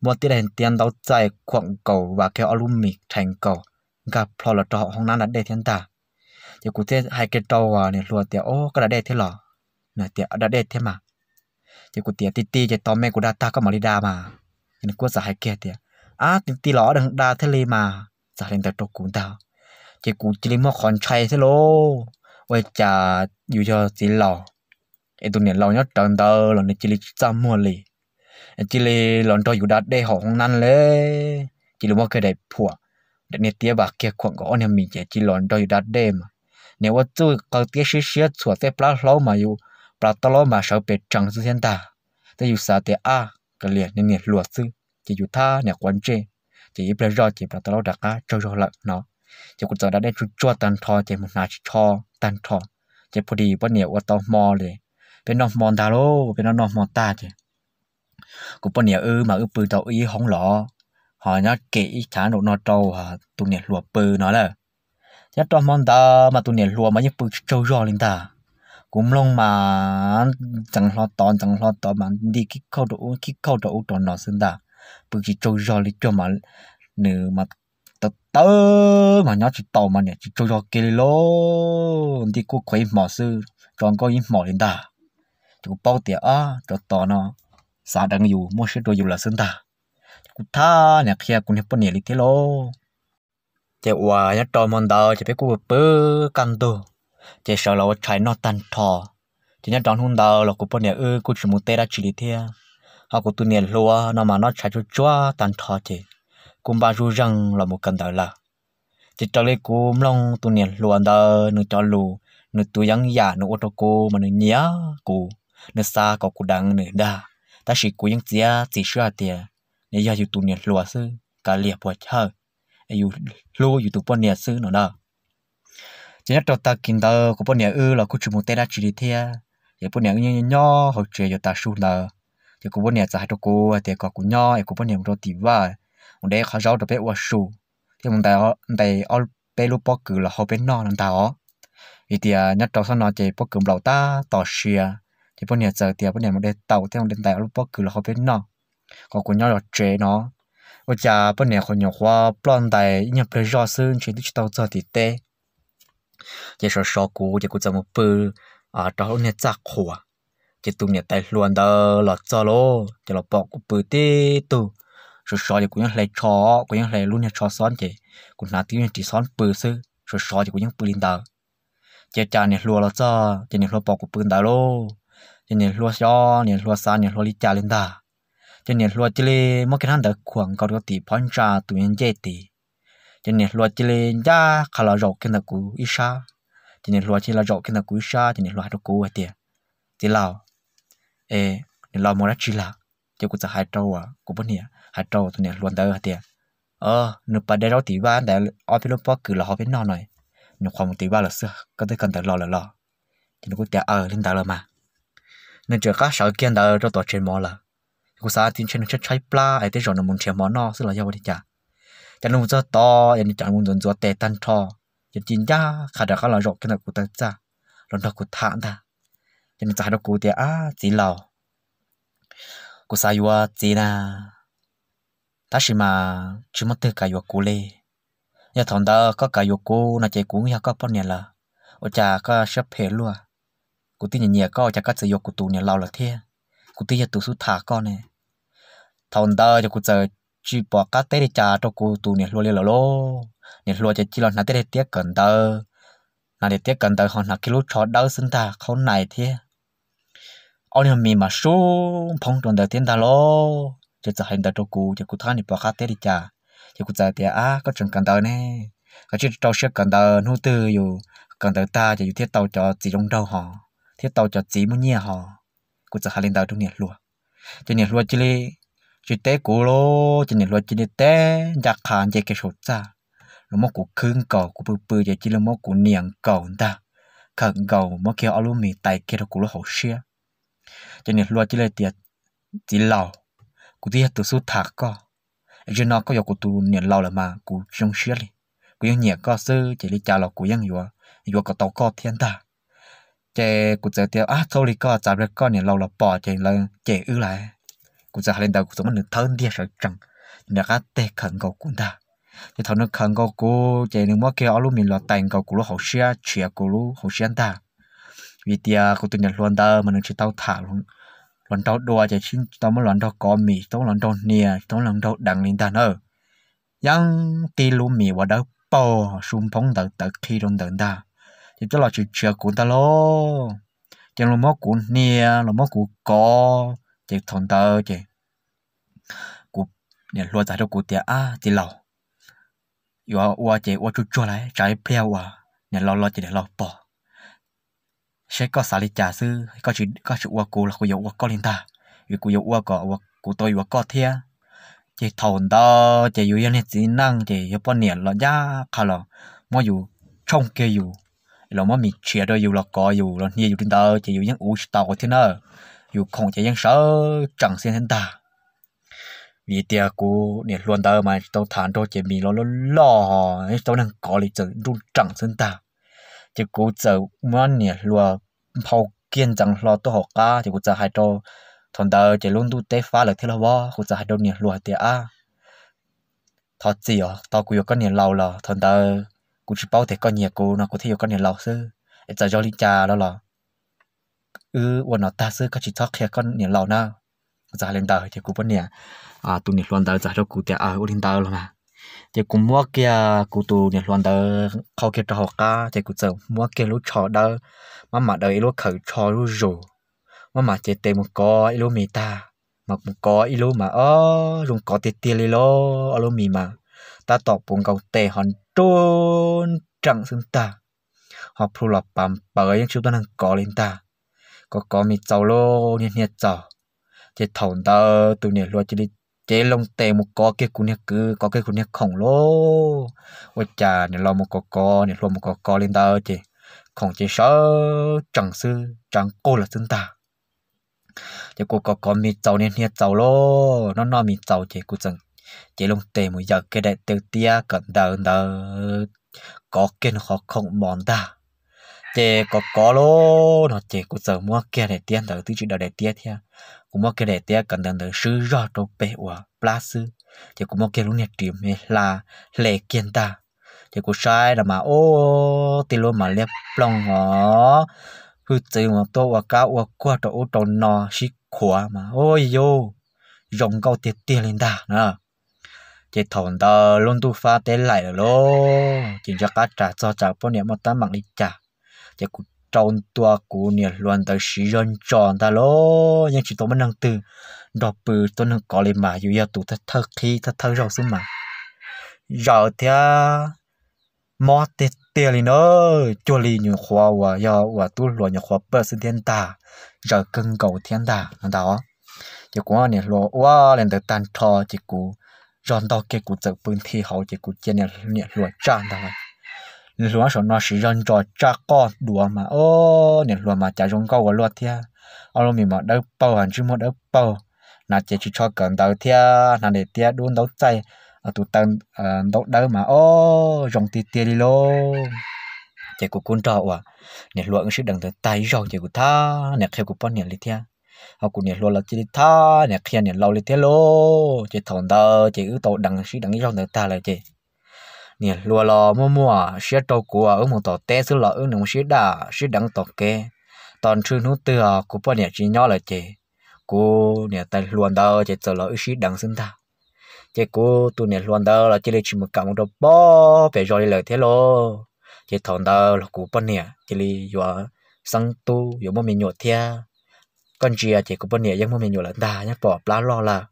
một tiền đèn tiền đau chạy quặng cầu và cái alum mì thành cầu gặp lo là trọ hong nan đã đê thiên ta thì cụ thế hai cái trâu à này lùa tiệt ô cái đã đê thế lọ nè tiệt đã đê thế mà thì cụ tiệt tì tì thì to mẹ của đa ta có mà đi đa mà nên cụ sợ hai kia tiệt à tì tì lọ đừng đa thế li mà sợ lên tới trâu cũng tao จกูจริมอคอนชัยซะโลว่าจะอยู่เฉาสิหลอไอตัวเนี่ยเรายอดตอนเตอร์หลอนในจิลิจำมวเลยจิลิหลอนตออยู่ดัดได้หอของนั่นเลยจิลิว่าเคยได้ผัวเด็กเนี่ยเตี้ยบากเกี่ยวกวงก็เนี่ยมีเจจิิหลอนตออยู่ดัดได้มาเนี่ยว่าจู่ก็เตี้ยเสียเสียสวดเสพปลาล้อมาอยู่ปลาตลอมาเสาเป็ดจังสุเซนตาจะอยู่สาเตอะก็เลียนเนี่ยหลวดซึ้อจิอยู่ท่าเนี่ยควันเจจิยิบเรียรอดจิปลาตลอดักกาเจ้าเจ้าหลักเนาะจะกุจะได้ชุดจั่วตันทอเจมุนนาชิชอตันทอเจพอดีว่าเหนียว่าตอมอเลยเป็นนอมอนดาโลเป็นนอมอนตาเจกูปเเนียวเออมาเออปืนตออีห้องหลอหอยนักเกอีฉานนอโตฮะตุเนี่ยหลวปืนนาะเลยยัดตอมอนดามาตุเนี่ยหลวมายังปืนโจยอลินตากุมลงมาจังหลอตอนจังหลอตอนมันดีคิดเข้าตัวคิดเข้าตัวตอนนอนซึ่งตาปืนโจยอลิจอมาเนื้อมาตัวมันยังจะโตมันเนี่ยจะจะเกลี่ยโลที่กูเคยหมอซื้อจังก็ยิ่งหมอลินดาจู่ป้าเตี้ยอ่ะจดโตเนาะสาดังอยู่มั่วชสียตัวอยู่ละสินตากูท่าเนี่ยเคลียกูเนี่ยปนเนี่ยลิทโลจะว่าจะโตมันเดาจะไปกูเปิ้กันตัวจะชอบเราใช้นอตันทอจะเนา่ยตอนหุ่นเดาเรากูปนเนี่ยเออกูจะมุ่งเตะได้จริงเทียเอากูตัวเนี่ยรัวนอมานอใช้ชัวตันทอเจ้ cũng ba ru răng là một cần đời là chỉ cho lấy cô mong tu niệm luôn đó nó cho lù nó tu yang giả nó ô tô cô mà nó nhớ cô nó xa có cô đang nữa đa ta chỉ cô yang chia chỉ sửa tiền nếu giờ tu niệm luôn sư cả liệp bỏ chơi yêu lù yêu tu bỏ niệm sư nữa đó chỉ nhất cho ta kinh đó cô bỏ niệm ư là cô chụp một tay đã chỉ đi theo chỉ bỏ niệm như nhỏ hoặc chơi giờ ta sưu đó chỉ cô bỏ niệm giải cho cô thì có cô nhỏ à cô bỏ niệm rồi thì vợ 我哋好绕着别我数，天我带我带我别路包个了后边闹人打哦，一点那早上那节包个老大倒是啊，这半年走点半年我哋到天我哋带路包个了后边闹，我姑娘要追呢，我家半年和鸟花不让带，一年不绕身全都去到这地带，这是少姑，这姑怎么不啊？然后呢咋苦啊？这都年带乱的了，咋咯？这老包个不得都。สุดอจะกูยังไหลชอกูยังไหลรุ่นเนี่ยชอซ้อนเจกูนาทีเนี่ยตีซ้อนปืนซื้อสอจะกูยังปืนดาวเจจานเนี่ยรัวเราจ้าเจเนี่ยรัวปอกกูปืนดาวโลเจเนี่ยรัวซ้อนเนี่ยรัวซานเนี่ยรัวลิจาร์ลินดาเจเนี่ยรัวจีเล่เมื่อกี้ท่านเด็กขวงก็รู้ตีพอนจ้าตุยังเจตีเจเนี่ยรัวจีเล่ย่าขลาจอกขึนตะกูอิชา เจเนี่ยรัวจิลาจอกขึนตะกูอิชาเจเนี่ยรัวตะกูเดียจิเล่เอเนี่ยเราโมระจิล่เจ้ากูจะหายตัวกูปนเนี่ย hạt trâu tụi này luôn tới hạt tiền ờ nửa bà đây rau tí ba để ở phía lúc bó cử là họ bên nọ này nhục khoảng một tí ba là xưa có tới cần tới lò là lò thì nó cũng tiếc ở ờ lên tới là mà nên chưa các sáu kiện tới rau tổ trên mỏ là cũng sao tin trên chất trái pla ai tới rồi nó muốn chém mỏ nó xưa là giao đi chả chẳng lúc giờ to em chẳng muốn dồn dồn tè tan thò chỉ chính ra khả đã có là rau cái này cũng tới ra rồi nó cũng thản ta cho nên giờ nó cũng tiếc à chỉ lò cũng sao vừa chỉ na ta chỉ mà chỉ mất từ cái yêu cũ lê nhà thằng đó có cái yêu cũ nó chạy cũng nhà có bao nhiêu là ở cha có sắp hết luôn cụ tin nhà có cha có sự yêu cụ tụ nhà lâu là thế cụ tin nhà tụ su thả con nè, thằng đó cho cụ chờ chỉ bỏ cá tê đi cha cho cụ tụ nhà lô lê lô lô nhà lô chỉ chỉ là nó đi để gần cần đó nó để tiếc cần đó họ nó kêu chó đau sinh ta không này thế ông nhà mình mà số phong tròn đời tiền ta lô จะจะเห็นตาตัวกูจะกูท่านี่ปะคาเตดิจ่าจะกูจะเตียอ่ะก็จนกันเตอแน่ก็ชื่อเจ้าเชื่อกันเตอนู่นตื่ออยู่กันเตอตาจะอยู่ที่เตาจอจีลงเดาหอที่เตาจอจีมุ่งเงี่ยหอกูจะหาเล่นเตาทุกเนี่ยรัวจะเนี่ยรัวจิลีจิเตกูโลจะเนี่ยรัวจิลีเตอยากขานเจเกชดจ้าแล้วมกูคืนเก่ากูปื้อปื้อจะจิแล้วมกูเนียงเก่าตาขังเก่ามเขียวอลูมิไตเกตกูโลหอเชียจะเนี่ยรัวจิเลยเตียจีเหล่ากูที่ตัวสู้ถักก็จะนอก็อยากกูตัวเนี่ยเราละมากูจงเชื่อเลยกูยังเนี่ยก็ซื้อเจริจ่าเรากูยังอยู่อยู่ก็ตอก็เทียนตาเจกูจะเดียวอ่ะเท่าไรก็จับแล้วก็เนี่ยเราละปอเจเราเจอื้อไรกูจะหาเล่นดาวกูสมมติเท่าเดียวสักจังเนี่ยก็เตะขันกูกูได้就头那看个股，这你莫给阿鲁米了，但个股了好些，吃个股了好些大。vì tia cụ tụi nhật luôn đó mà nó chỉ tao thả luôn lần đầu đua chỉ xin tao mới lần đầu có mì tao lần đầu nè tao lần đầu đặng lên ta nữa yang ti luôn mì và đâu bò sum phong tự tự khi đồn tự ta thì tao là chịu chừa của ta lô chẳng là móc của nè là móc của có chỉ thon tơ chỉ của nè lo giải đâu của tiệt thì lâu yo wa chỉ wa chua chua lại trái pleo à nè lo lo chỉ để lo bò ช่ก็สาลิจ่าซื้อก็ชิก็ชิว่ากูแล้วกูยกว่วก็ลินตาอยู่กูอยกววก็วักูตัวอยู่ว่าก็เทียจจถอนตอจะอยู่ยังเนี่ยจีนั่งะอยปอนเนี่ยลราย่าล่ะเรามาอยู่ช่องเกยอยู่เราม่มีเชียร์ด้วยอยู่ล่อก็อยู่ล่าเนี่ยอยู่ดินเตอร์จะอยู่ยังอู้ตาวที่นัรนอยู่คงจะยังเสือจังเสียนเห็นตาวีเตียกูเนี่ยล้วนเตอร์มาตัวฐานตัวเจมีลรหล้อตัวนั่งกอลิจดุนจังเสียนตา chỉ cố chờ muốn nè lùa hậu kiên chẳng lo tôi học ca chỉ cố chờ hai trâu thằng đời chỉ luôn tu tế phá là thế là vợ cố chờ hai trâu nè lùa tiệt à thọ gì à tao cố có nè lâu là thằng đời cố chỉ bảo thế con nè cố nó cố thấy có nè lâu sư giờ cho lý cha đó là ừ bọn nó ta sư có chỉ thoát kia con nè lâu nào giờ lên đời thì cố vẫn nè à tụi nè luôn đời giờ đâu cố tiệt à lên đời rồi mà thì cũng mua kia cụ tụ nhà loan đỡ khó kia cho họ cả thì cụ sợ mua kia lúc chó đỡ mà mà đời lúc khởi chó lúc rủ mà mà chết tìm một có lúc mì ta mà một có lúc mà ó dùng có tiền tiền đi lo ở lúc mì mà ta tỏ bụng cầu tệ hòn trôn trăng xứng ta họ phụ lọp bám bởi những chú ta đang có lên ta có có mì cháu lô nhẹ nhẹ cháu thì thầu ta tụi nhà loan chỉ đi chế lông tè một có kia cũng nhạc cứ có kia cũng khổng lồ ôi chà nè lo một có có nè lo một có có lên ta chị khổng chế sợ chẳng sư chẳng cô là xưng ta chị cô có có mì cháu nên nhẹ cháu lô nó no mì cháu chị cô chẳng chế lông tè một giờ cái đại tiêu tia cận đờ đờ có kia nó không mòn ta chế có có lô nó chế cô giờ mua kia để tiền đỡ tư chữ đỡ để cũng một cái để tia cần đằng đằng sư rõ đồ bể và bá sư thì cũng một cái lúc này tìm là lệ kiên ta thì cũng sai là mà ô thì luôn mà lép lòng họ hư chỉ mà tô và cá và qua đồ ô đồ nọ xí khóa mà ôi yo rồng cao tiệt tiền lên ta nè thì thổn tờ luôn tu pha tế lại rồi lô chỉ cho cá trả cho trả bao nhiêu mà ta mặc lý trả thì cũng tròn tua cú nè luôn tới sĩ dân tròn ta lô nhưng chỉ tôi mới năng từ đọc bự tôi năng có lên mà dù giờ tụt thật thật khi thật thật rồi xuống mà giờ thì mò tê tiền lên nó cho li nhiều khoa và giờ và tôi lo nhiều khoa bớt sinh thiên ta giờ cân cầu thiên ta anh đó chỉ có nè lo quá lên tới tan trò chỉ cú ròn đau cái cú tập bưng thi hậu chỉ cú chơi nè nè lo trang ta nên luôn số nó sử dụng cho cha co đùa mà ô nên luôn mà chả dùng của luôn thia ở luôn mình mà đâu bao hẳn chứ mà đâu bao nà chỉ chỉ cho cần đầu thia nà để thia đun đấu tay ở tụ tầng đấu đâu mà ô dùng tiền tiền đi lô chỉ của con trò à nên luôn sự đằng tới tay rồi chỉ của tha nên khi của bọn nên đi họ cũng nhận luôn là chỉ tha nè kia nè lâu lên thế chỉ thằng đó chỉ ưu tổ đằng sĩ đằng ý trong là chỉ nè lúa lò mua mua xía tàu cua ở một tàu té xứ lò ở nông xía đà xía đắng tàu kê toàn trư nút tư à cũng nè chỉ nhỏ là chè cô nè tay luồn đờ chè chờ lò ở đắng xưng ta chè cô tu nè luồn đờ là chè lấy chỉ một cọng đồ bó phải rồi lời thế lo chè thòn đờ là cũng bao nè chè lấy vừa sang tu vừa mua mình nhột thia con chia chè cũng bao nè vẫn mua mình nhột là ta nhá bỏ lá lo là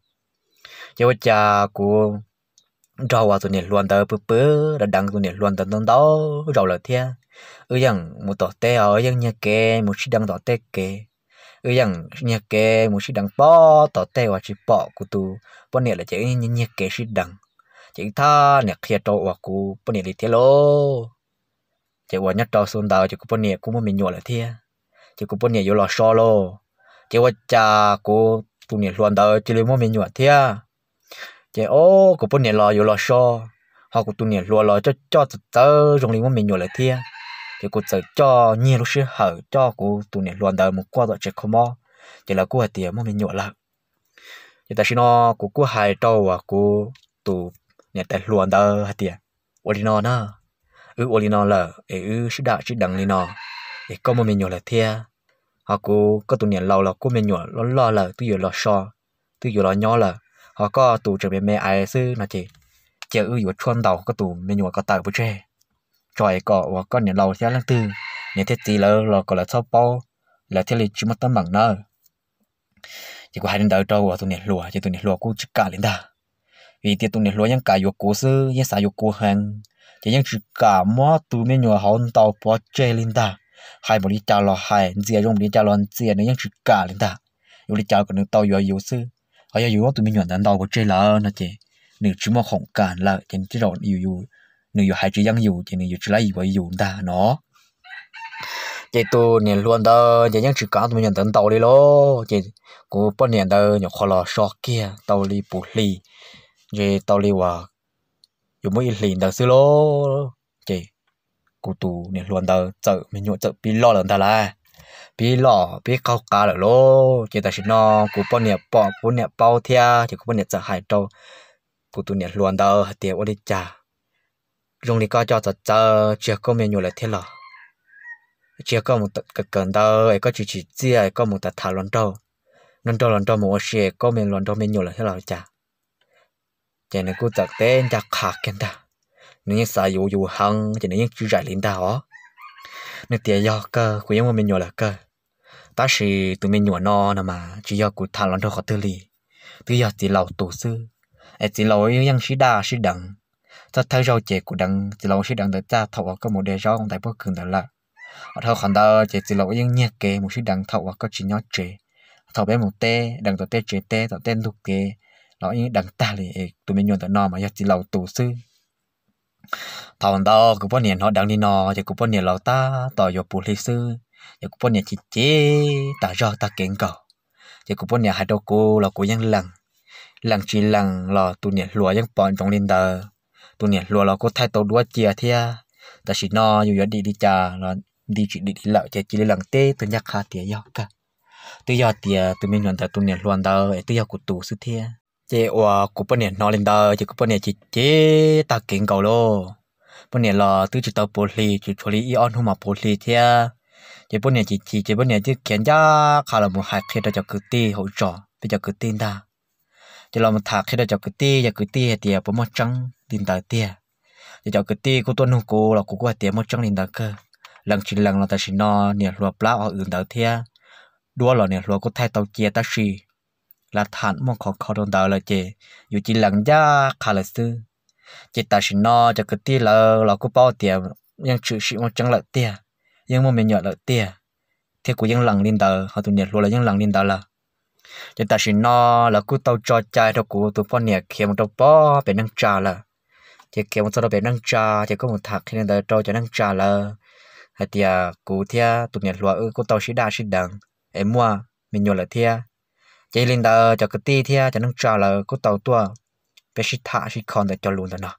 chè cha cô rau à tụi nè luôn tới bự bự đã đăng tụi nè luôn tới đông đó rau là thế ở rằng một tổ tê ở rằng nhà kê một chỉ đăng tổ tê kê ở rằng nhà kê một chỉ đăng bỏ tổ tê và chỉ bỏ của tu bỏ nè là chỉ nhà nhà kê chỉ đăng chỉ tha nè kia trâu và cú bỏ nè là thế lô chỉ qua nhà trâu xuống đầu chỉ cú bỏ nè cú muốn mình nhổ là thế chỉ cú bỏ nè vô lò so lô chỉ qua cha cú tụi này luôn tới chỉ lấy muốn mình nhổ thế chế ô của bún nè lò yêu lò xò họ của tụi nè lò lò cho cho tớ tớ rong liên mình nhiều lại thia chế của tớ cho nhiều lúc xưa hở cho của tụi nè lò đời một qua rồi chế không mò chế là của tiền mà mình nhiều lại chế ta xin nó của của hai trâu à của tụ nè tại lò đời hai tiền orino na ư nó là ừ, ư sư đạo sư đằng nó, ê có một mình nhiều lại thia họ của có tụi nè lâu là của mình nhiều lo lo là tụi nhiều lo xò tụi nhiều lo nhỏ là họ có tụ trở về mẹ ai sư nó chỉ chờ ưu dụ chuông đầu có tụ mẹ nhùa có tờ bữa chơi trời có và có những lâu theo lần tư những thế gì lâu là có là sau bao là thế lịch chỉ mất tấm bằng nữa chỉ có hai đến đầu trâu và tụi này lùa chỉ tụi này lùa cũng chỉ cả lên ta vì tiệt tụi này lùa những cả dục cố sư những xả dục cố hàng chỉ những chỉ cả mua tụi mẹ nhùa hòn tàu bỏ chơi lên ta hai một đi chào lo hai dìa dùng đi chào lo dìa nữa những chỉ cả lên ta 有哩家个能到月有事，họ yêu yêu tụi mình nhận đến đâu có chơi là nó chứ, nếu chỉ mà không cản là chỉ chỉ rồi yêu yêu nếu yêu hai chữ dân yêu chỉ nếu yêu chỉ là yêu yêu ta nó chị tu niệm luôn đó chị những chỉ cản tụi mình nhận đến đâu đi lo chị cũng bao niệm đó nhiều khó lo sợ kia tàu đi bù đi, chị tàu đi vào dù mới lìn đó xí lo chị cụ tu niệm luôn đó chợ mình nhận chợ bị lo lần ta là bị lọ bị câu cá rồi lô chỉ ta chỉ nó cú bao nhiêu bỏ cú nhiêu bao thia chỉ cú bao nhiêu sợ hại trâu cú tụi nhiêu luôn đâu tiền ổn định trả dùng đi coi cho tớ chờ chưa có mẹ nhiều lại thế lọ chưa có một cái cần đâu ấy có chỉ chỉ chia có một tờ thả luôn đâu luôn đâu luôn đâu một xe có mẹ luôn đâu mẹ nhiều lại thế lọ trả chỉ nên cú tớ tên chả khạc kiến ta những sợ dù dù hăng chỉ nên chú giải lính ta ó nên tiền do cơ của em mình nhiều là cơ ta sĩ tụi mình nhỏ nó nè mà chỉ do cụ thà lon thôi khó tư lì tự do chỉ lâu tổ sư ai chỉ lâu ấy ยัง sĩ đa sĩ đằng, ta thấy rau chè cụ đằng chỉ lâu sĩ đẳng tới cha thọ có một đề rau tại bữa cường đó là ở thâu còn đó chỉ chỉ lâu yên nhẹ kề một sĩ đẳng thọ có chỉ nhỏ chè thọ bé một tê đằng tổ tê chè tê tổ tê lục kề nó yên đằng ta lì tụi mình nhỏ tới nó mà giờ chỉ lâu tổ sư thằng đó cũng bao nhiêu nó đằng đi nó chỉ cũng bao nhiêu lâu ta tỏ vô bù lý sư giờ cũng bọn nhà chị chế ta do ta kén cầu, giờ cũng bọn nhà hai đầu cô là cô yang lằng lằng chỉ lằng là tụi nhà lúa yang bọn trong lên tờ tu nhà lúa là cô thay tàu đua chia à, ta chỉ no dù giờ đi đi trà là đi chỉ đi đi lợ chỉ chỉ lằng tê tụi nhà khá tía yo cả tụi yo tía tụi mình nhận tờ tụi nhà luôn tờ tụi yo của tụ sư thia chế oa của bọn nhà nó lên tờ chứ của bọn nhà chị chế ta kén cầu lo bọn nhà là tụi chỉ tàu bồ lì chỉ bồ lì yên hôm mà bồ lì thia จ็บปุ่นเนี่ยจีจีจ็บปุ่นเนี่ยที่เขียนยาคาราโมหกเคดจากกุตีหัวจอไปจากกุตีนตาจะเรามาถักเคดจากกุตีจากกุตีเตียปมจังดินตาเตียจะจากกุตีกูตัวนุ่งกูเรากูก็เตียมจังดินตาเกอหลังชินหลังเราแต่ชินนอเนี่ยรัวปลาเอาอื่นตาเตียด้วเราเนี่ยรัวกูไทยเตาเจียตาชีลาฐานมองของคอดนดาวเลยเจ อยู่จีหลังยาคาลาซื้อจิตตาชินนอจากกุตีเราเราก็เป้าเตียยังชื่อชิมจังละเตียยังมันเป็นหยอดเลยเตี้ยเท่กูยังหลังลินเาอร์เขาตัวเนี่ยรู้แล้วยังหลังลินเาอร์ละจนแตดสินนอแล้วกูเตาจอใจเท่ากูตัวพ่อเนี่ยเขียนมันตัวป้อเป็นนังจ่าละเะเขียนมันตัวเป็นนังจ่าเะก็มันถักให้นั่นเตอร์โตจะนังจ่าละไอเตี้ยกูเทียตัวเนี่ยรู้เออ กูเตาชิดาชิดังไอ้มัวมันหยอดเลยเทียจลินเดอร์จากกตีเทียจะนั่งจ่าละกูเต่าตัว เป็นชิทาชิคอนแต่จะลุนแต่เนาะ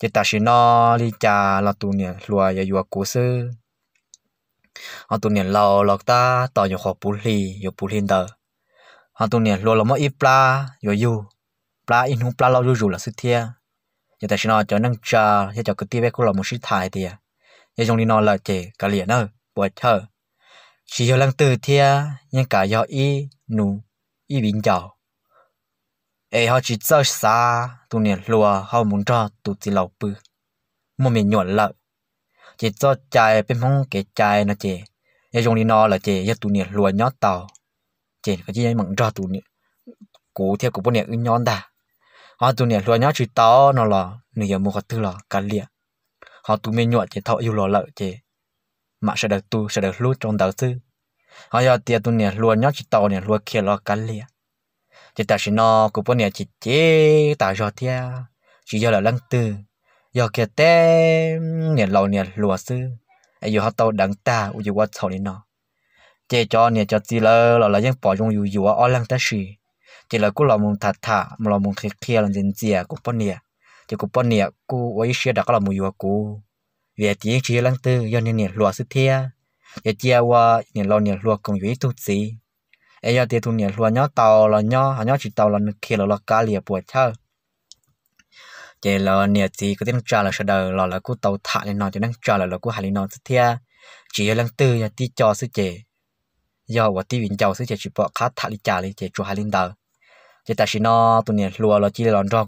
จะตัดสินนอลิจาลาตวเนี่ยรัวยายู่กูซื้อ họ tụi nè lò lò ta tỏ nhiều khó bù lì nhiều bù liền tờ họ tụi nè lò lò mất ít pla nhiều yêu pla in hung pla lò rù rù là sức thiê giờ tại sao cho năng cha giờ cho cái tivi của lò một sức thải thì giờ trong đi nó là chè cả liền nữa bùa thở chỉ do lăng từ thiê nhưng cả do y nu y bình chào ai họ chỉ chơi xa tụi nè lùa họ muốn cho tụi chỉ lầu bự một mình nhọn lợn chỉ cho chạy bên mong cái chạy nó chị giờ dùng đi nó là chị giờ tụi nè lùa nhót tàu chị có chỉ mặn ra tụi nè cố theo của bọn nè nhón ta họ tụi nè lùa nhót chỉ tàu nó là nửa giờ mua thứ là cá liệt họ tụi mình nhọt chị thọ yêu lò lợ chị mà sẽ được tụi sẽ được lút trong đầu tư họ giờ tiệt tụi nè lùa nhót chỉ tàu nè lùa kia là cá liệt chỉ ta chỉ nó của bọn nè chỉ chế ta giờ tiệt chỉ giờ là lăng tư giờ kia té nè, lầu nè lúa sư ai giờ họ tàu đắng ta u giờ qua thầu lên nó chế cho nền cho chỉ là là là những bỏ trong dù dù ở lăng ta xì chỉ là cũng là mong thà thà mà là mong khía khía là dân dìa cũng bao nè chỉ cũng bao nè cũng với xia đã có là một dù cũ về tiếng chỉ lăng tư giờ nè nè lúa sư thea giờ chia qua nè lầu nè lúa cùng với tu sĩ ai giờ tiền thu nền lúa nhỏ tàu là nhỏ nhỏ chỉ tàu là khê là là cá lìa bồi thơ chỉ là nè chỉ có tiếng trả là sẽ đời là là cú tàu thả lên nó chỉ đang trả là là cú hà lên nó thế chỉ là từ nhà ti cho sư chế do và ti vĩnh châu sư chế chỉ bỏ khá thả lên trả đi chế chùa hà lên đời chỉ ta xin nó tu nè lùa là chỉ là nó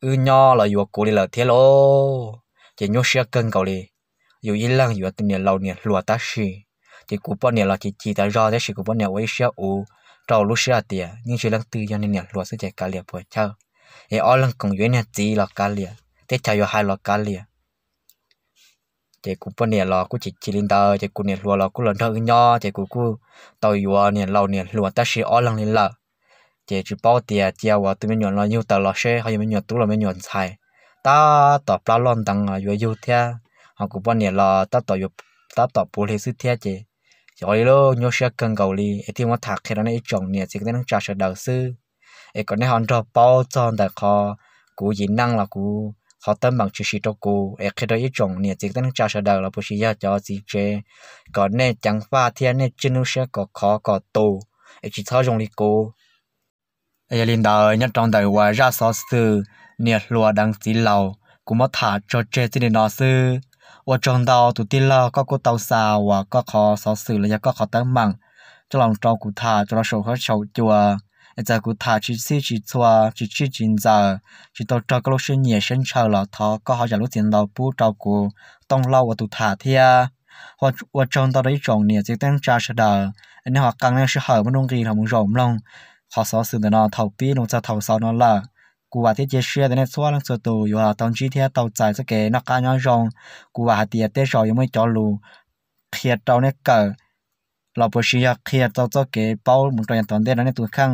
ư nho là vừa cố đi là thế lô chỉ nhốt xe cân cầu đi dù yên lặng dù tu nè lâu nè lùa ta xin chỉ cú bỏ nè là chỉ chỉ ta do thế xì cú bỏ nè với xe u trâu lúc xe tiệt nhưng chỉ lăng tư cho nên nè lùa sư chế cả liệp vừa chơi e o lăng cùng với nhà tí lọ cá lìa thế chào yo hai lọ cá lìa chỉ cũng bên nhà lọ cũng chỉ chỉ lên tờ chỉ cũng nhà lúa lọ cũng lần thơ nho chỉ cũng cũng tàu yo nhà lầu nhà lúa ta sẽ o lăng lên lợ chỉ chỉ bao tiền chia vào tụi mình nhọn lọ nhiều tờ lọ xe hay mình nhọn tú lo mình nhọn xài ta tỏ pla lon tăng ở yo yo thea họ cũng bên nhà lo, ta tỏ yo ta tỏ bố lấy sức thea chỉ rồi lo nhớ sẽ cần cầu đi thì mà thạc khi đó này chồng nè chỉ có thể nó trả sự đầu sư ấy còn này hòn trò bao tròn tại cú gì năng là cú họ tâm bằng chữ sĩ cú ấy khi đó ít nè chỉ cần cha sẽ đào là bố sĩ cho gì chế còn này chẳng pha thiên này chân nó sẽ có khó có tù chỉ thao dùng đi cú ấy linh đạo nhất trong đời ngoài ra sáu sư nè lùa đang chỉ lầu cũng mất thả cho chế chỉ để nó sư và trong đầu tụi tin có cô tàu xa và có khó sáu sư là do có khó tâm bằng cho lòng trong cụ thả cho nó sổ khó sầu chùa 在古้า西去做去去今ช去到这个ีช生潮น他刚好ี路见น不照顾，东老我都塔的我我种到的一种呢，就等扎实的，你话刚刚是่不容易他们种弄，好少数的呢，า皮弄在头ู那了。กูว่าที่เจ้เชื่อแต่ในส่วนส่วนตัวอยู่ตอนที่เที่ยวใจสักเกนักการย้อนจังกูว่าเตียเตจอยังไม่จอลูเครียดเ้าเนี่ยเกิดเราปวดชียเคียดเ้าจะเก็เป้าหมุนตัวอย่างตอนเด็กนั้นในตัวข้าง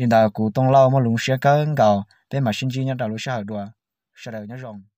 hiện tại cụ tông lâu mà lúng xe cơn cầu bên mà sinh chi nhá đạo lũ xe hở đùa xe đầu nhá rồng